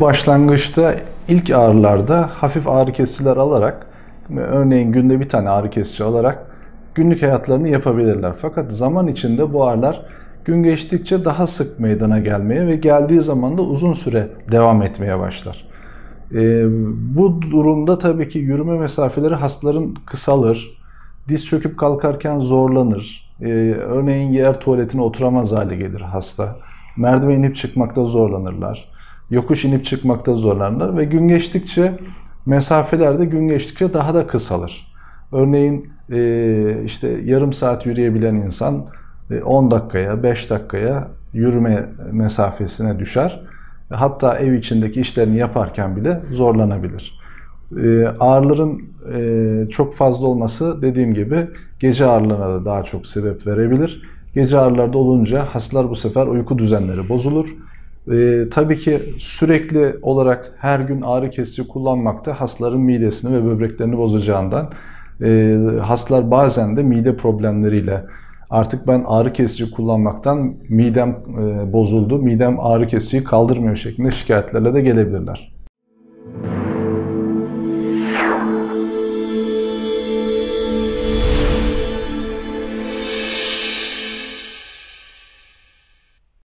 Başlangıçta ilk ağrılarda hafif ağrı kesiciler alarak, örneğin günde bir tane ağrı kesici alarak günlük hayatlarını yapabilirler. Fakat zaman içinde bu ağrılar gün geçtikçe daha sık meydana gelmeye ve geldiği zaman da uzun süre devam etmeye başlar. E, bu durumda tabii ki yürüme mesafeleri hastaların kısalır, diz çöküp kalkarken zorlanır, e, örneğin yer tuvaletine oturamaz hale gelir hasta, merdiven inip çıkmakta zorlanırlar yokuş inip çıkmakta zorlanırlar ve gün geçtikçe mesafeler de gün geçtikçe daha da kısalır. Örneğin e, işte yarım saat yürüyebilen insan e, 10 dakikaya, 5 dakikaya yürüme mesafesine düşer. Hatta ev içindeki işlerini yaparken bile zorlanabilir. E, ağrıların e, çok fazla olması dediğim gibi gece ağrılarına da daha çok sebep verebilir. Gece ağrılarda olunca hastalar bu sefer uyku düzenleri bozulur e, tabii ki sürekli olarak her gün ağrı kesici kullanmak da hastaların midesini ve böbreklerini bozacağından e, hastalar bazen de mide problemleriyle artık ben ağrı kesici kullanmaktan midem e, bozuldu, midem ağrı kesiciyi kaldırmıyor şeklinde şikayetlerle de gelebilirler.